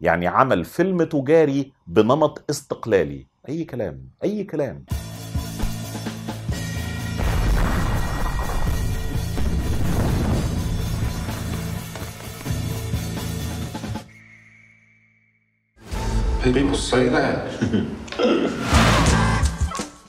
يعني عمل فيلم تجاري بنمط استقلالي اي كلام اي كلام People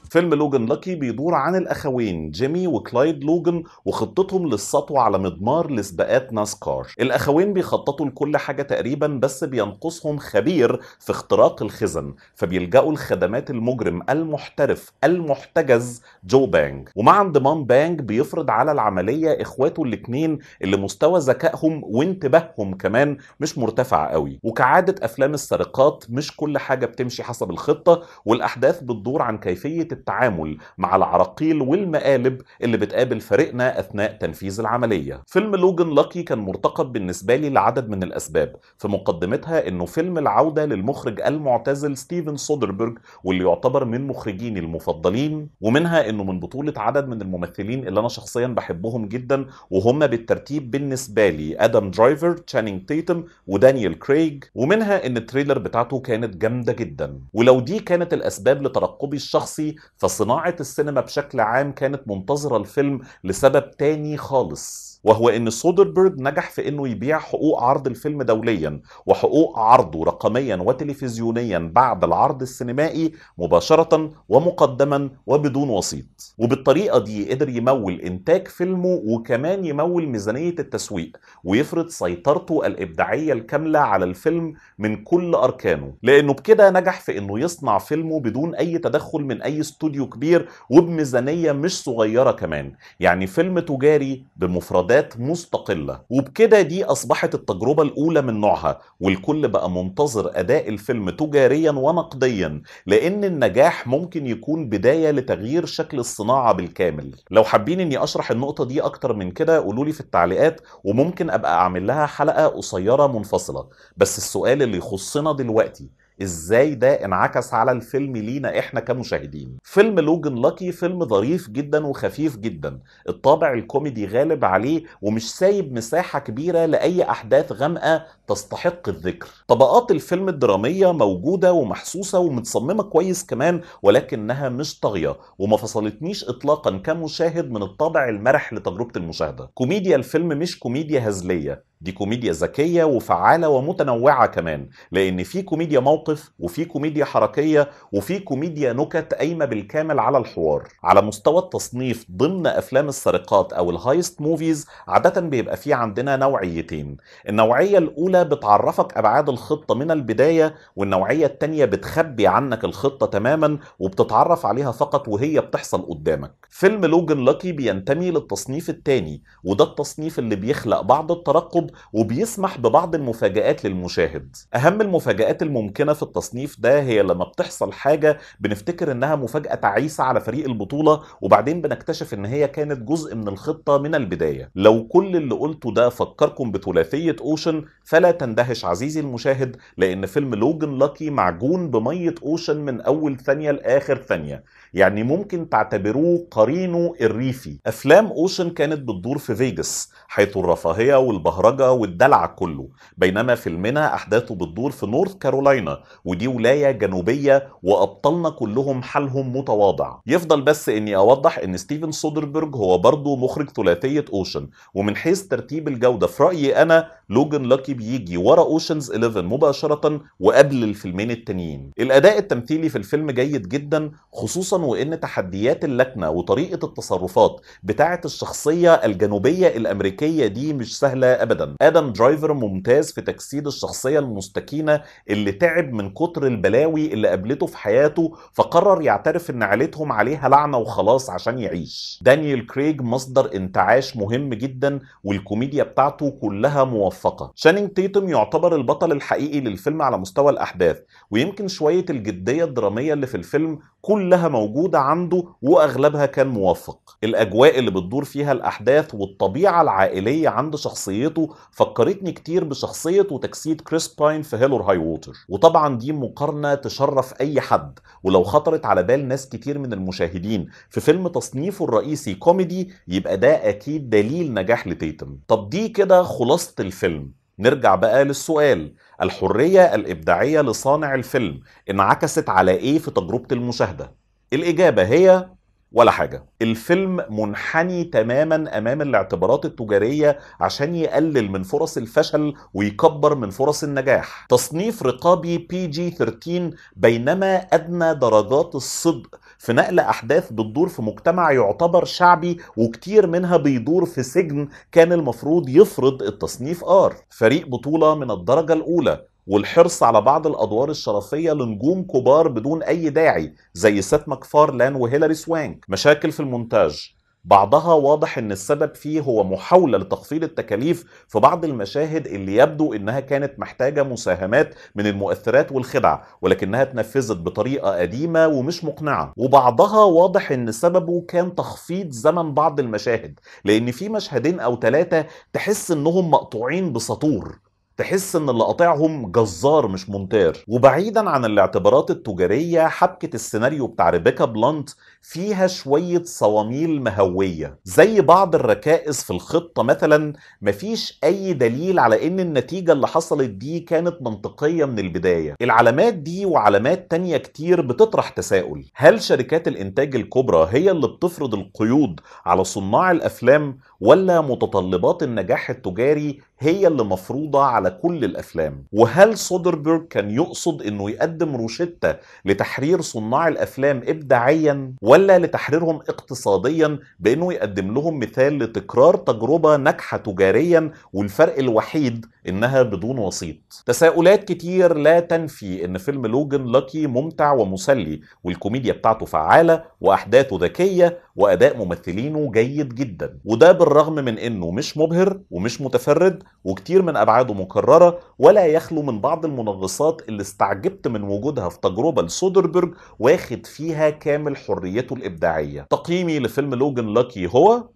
فيلم لوجن لاكي بيدور عن الاخوين جيمي وكلايد لوجن وخطتهم للسطو على مضمار لسباقات ناسكار الاخوين بيخططوا لكل حاجه تقريبا بس بينقصهم خبير في اختراق الخزن فبيلجأوا لخدمات المجرم المحترف المحتجز جو بانج ومع انضمام بانج بيفرض على العمليه اخواته الاثنين اللي مستوى ذكائهم وانتباههم كمان مش مرتفع قوي وكعاده افلام السرقات مش كل حاجه بتمشي حسب الخطه والاحداث بتدور عن كيفيه التعامل مع العراقيل والمقالب اللي بتقابل فريقنا اثناء تنفيذ العمليه فيلم لوجن لاكي كان مرتقب بالنسبه لي لعدد من الاسباب في مقدمتها انه فيلم العوده للمخرج المعتزل ستيفن سودربرج واللي يعتبر من مخرجيني المفضلين ومنها انه من بطوله عدد من الممثلين اللي انا شخصيا بحبهم جدا وهم بالترتيب بالنسبه لي ادم درايفر تشانينج تيتم ودانيال كريج ومنها ان التريلر بتاعته كانت جامده جدا ولو دي كانت الاسباب لترقبي الشخصي فصناعة السينما بشكل عام كانت منتظرة الفيلم لسبب تاني خالص وهو ان سودربرج نجح في انه يبيع حقوق عرض الفيلم دوليا وحقوق عرضه رقميا وتلفزيونيا بعد العرض السينمائي مباشره ومقدما وبدون وسيط وبالطريقه دي قدر يمول انتاج فيلمه وكمان يمول ميزانيه التسويق ويفرض سيطرته الابداعيه الكامله على الفيلم من كل اركانه لانه بكده نجح في انه يصنع فيلمه بدون اي تدخل من اي استوديو كبير وبميزانيه مش صغيره كمان يعني فيلم تجاري بمفرد مفردات مستقلة وبكده دي أصبحت التجربة الأولى من نوعها والكل بقى منتظر أداء الفيلم تجاريا ونقديا لأن النجاح ممكن يكون بداية لتغيير شكل الصناعة بالكامل لو حابين أني أشرح النقطة دي أكتر من كده قولولي في التعليقات وممكن أبقى أعمل لها حلقة قصيرة منفصلة بس السؤال اللي يخصنا دلوقتي ازاي ده انعكس على الفيلم لينا احنا كمشاهدين فيلم لوجن لاكي فيلم ظريف جدا وخفيف جدا الطابع الكوميدي غالب عليه ومش سايب مساحه كبيره لاي احداث غامقه تستحق الذكر طبقات الفيلم الدراميه موجوده ومحسوسه ومتصممه كويس كمان ولكنها مش طاغيه وما فصلتنيش اطلاقا كمشاهد من الطابع المرح لتجربه المشاهده كوميديا الفيلم مش كوميديا هزليه دي كوميديا ذكية وفعالة ومتنوعة كمان لأن في كوميديا موقف وفي كوميديا حركية وفي كوميديا نكت قايمة بالكامل على الحوار على مستوى التصنيف ضمن أفلام السرقات أو الهايست موفيز عادة بيبقى في عندنا نوعيتين النوعية الأولى بتعرفك أبعاد الخطة من البداية والنوعية الثانية بتخبي عنك الخطة تماما وبتتعرف عليها فقط وهي بتحصل قدامك فيلم لوجن لاكي بينتمي للتصنيف الثاني وده التصنيف اللي بيخلق بعض الترقب وبيسمح ببعض المفاجآت للمشاهد أهم المفاجآت الممكنة في التصنيف ده هي لما بتحصل حاجة بنفتكر إنها مفاجأة تعيسة على فريق البطولة وبعدين بنكتشف إن هي كانت جزء من الخطة من البداية لو كل اللي قلته ده فكركم بثلاثية أوشن فلا تندهش عزيزي المشاهد لأن فيلم لوجن لاكي معجون بمية أوشن من أول ثانية لآخر ثانية يعني ممكن تعتبروه قرينه الريفي افلام اوشن كانت بتدور في فيجاس حيث الرفاهيه والبهرجه والدلع كله بينما فيلمنا احداثه بتدور في نورث كارولاينا ودي ولايه جنوبيه وابطالنا كلهم حالهم متواضع يفضل بس اني اوضح ان ستيفن سودربرج هو برضه مخرج ثلاثيه اوشن ومن حيث ترتيب الجوده في رايي انا لوجن لاكي بيجي ورا اوشنز 11 مباشره وقبل الفيلمين التانيين الاداء التمثيلي في الفيلم جيد جدا خصوصا وان تحديات اللكنه وطريقه التصرفات بتاعه الشخصيه الجنوبيه الامريكيه دي مش سهله ابدا ادم درايفر ممتاز في تجسيد الشخصيه المستكينه اللي تعب من كتر البلاوي اللي قابلته في حياته فقرر يعترف ان عيلتهم عليها لعنه وخلاص عشان يعيش دانيال كريج مصدر انتعاش مهم جدا والكوميديا بتاعته كلها موفقه شانينج تيتم يعتبر البطل الحقيقي للفيلم على مستوى الاحداث ويمكن شويه الجديه الدراميه اللي في الفيلم كلها موجوده موجودة عنده وأغلبها كان موفق الأجواء اللي بتدور فيها الأحداث والطبيعة العائلية عند شخصيته فكرتني كتير بشخصية وتجسيد كريس باين في هيلور هاي ووتر وطبعا دي مقارنة تشرف أي حد ولو خطرت على بال ناس كتير من المشاهدين في فيلم تصنيفه الرئيسي كوميدي يبقى ده أكيد دليل نجاح لتيتم طب دي كده خلاصة الفيلم نرجع بقى للسؤال الحرية الإبداعية لصانع الفيلم انعكست على إيه في تجربة المشاهدة؟ الاجابه هي ولا حاجه الفيلم منحني تماما امام الاعتبارات التجاريه عشان يقلل من فرص الفشل ويكبر من فرص النجاح تصنيف رقابي بي جي 13 بينما ادنى درجات الصدق في نقل احداث بتدور في مجتمع يعتبر شعبي وكتير منها بيدور في سجن كان المفروض يفرض التصنيف ار فريق بطوله من الدرجه الاولى والحرص على بعض الادوار الشرفيه لنجوم كبار بدون اي داعي زي سيت ماكفارلان وهيلاري سوانك مشاكل في المونتاج بعضها واضح ان السبب فيه هو محاولة لتخفيض التكاليف في بعض المشاهد اللي يبدو انها كانت محتاجة مساهمات من المؤثرات والخدع ولكنها اتنفذت بطريقة قديمة ومش مقنعة وبعضها واضح ان سببه كان تخفيض زمن بعض المشاهد لان في مشهدين او ثلاثة تحس انهم مقطوعين بسطور تحس ان اللي قاطعهم جزار مش مونتير وبعيدا عن الاعتبارات التجاريه حبكه السيناريو بتاع ريبيكا بلانت فيها شويه صواميل مهويه زي بعض الركائز في الخطه مثلا مفيش اي دليل على ان النتيجه اللي حصلت دي كانت منطقيه من البدايه العلامات دي وعلامات تانية كتير بتطرح تساؤل هل شركات الانتاج الكبرى هي اللي بتفرض القيود على صناع الافلام ولا متطلبات النجاح التجاري هي اللي مفروضة على كل الأفلام وهل سودربيرج كان يقصد أنه يقدم روشتة لتحرير صناع الأفلام إبداعيا ولا لتحريرهم اقتصاديا بأنه يقدم لهم مثال لتكرار تجربة ناجحة تجاريا والفرق الوحيد إنها بدون وسيط تساؤلات كتير لا تنفي أن فيلم لوجن لاكي ممتع ومسلي والكوميديا بتاعته فعالة وأحداثه ذكية وأداء ممثلينه جيد جدا وده بالرغم من أنه مش مبهر ومش متفرد وكتير من أبعاده مكررة ولا يخلو من بعض المنغصات اللي استعجبت من وجودها في تجربة لسودربرج واخد فيها كامل حريته الإبداعية تقييمي لفيلم لوجن لاكي هو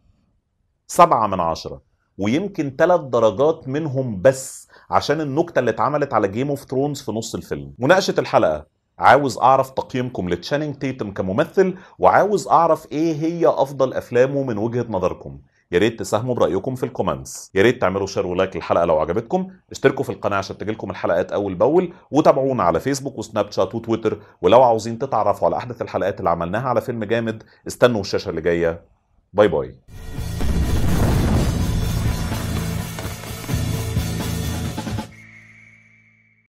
سبعة من عشرة ويمكن ثلاث درجات منهم بس عشان النكتة اللي اتعملت على جيم اوف ثرونز في نص الفيلم مناقشة الحلقة عاوز اعرف تقييمكم لتشانينج تيتم كممثل وعاوز اعرف ايه هي افضل افلامه من وجهة نظركم يا ريت تساهموا برايكم في الكومنتس يا ريت تعملوا شير ولايك للحلقه لو عجبتكم اشتركوا في القناه عشان تجيلكم الحلقات اول باول وتابعونا على فيسبوك وسناب شات وتويتر ولو عاوزين تتعرفوا على احدث الحلقات اللي عملناها على فيلم جامد استنوا الشاشه اللي جايه باي باي